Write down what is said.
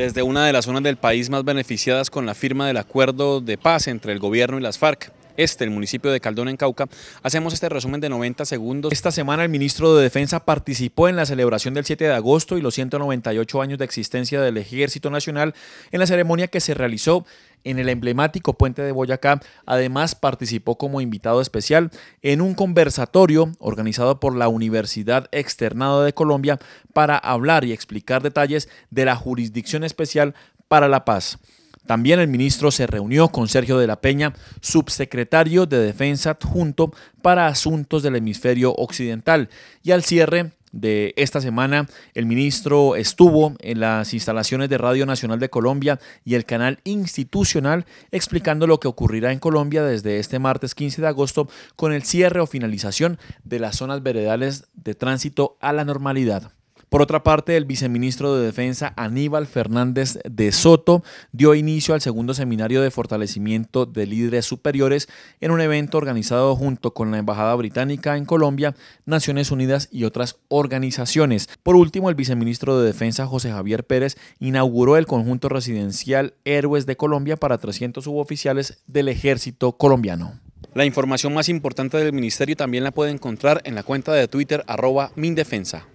Desde una de las zonas del país más beneficiadas con la firma del acuerdo de paz entre el gobierno y las FARC, este, el municipio de Caldón en Cauca, hacemos este resumen de 90 segundos. Esta semana el ministro de Defensa participó en la celebración del 7 de agosto y los 198 años de existencia del Ejército Nacional en la ceremonia que se realizó en el emblemático puente de Boyacá. Además, participó como invitado especial en un conversatorio organizado por la Universidad Externada de Colombia para hablar y explicar detalles de la Jurisdicción Especial para la Paz. También el ministro se reunió con Sergio de la Peña, subsecretario de Defensa adjunto para Asuntos del Hemisferio Occidental, y al cierre de esta semana, el ministro estuvo en las instalaciones de Radio Nacional de Colombia y el canal institucional explicando lo que ocurrirá en Colombia desde este martes 15 de agosto con el cierre o finalización de las zonas veredales de tránsito a la normalidad. Por otra parte, el viceministro de Defensa Aníbal Fernández de Soto dio inicio al segundo seminario de fortalecimiento de líderes superiores en un evento organizado junto con la Embajada Británica en Colombia, Naciones Unidas y otras organizaciones. Por último, el viceministro de Defensa José Javier Pérez inauguró el conjunto residencial Héroes de Colombia para 300 suboficiales del ejército colombiano. La información más importante del ministerio también la puede encontrar en la cuenta de Twitter arroba Mindefensa.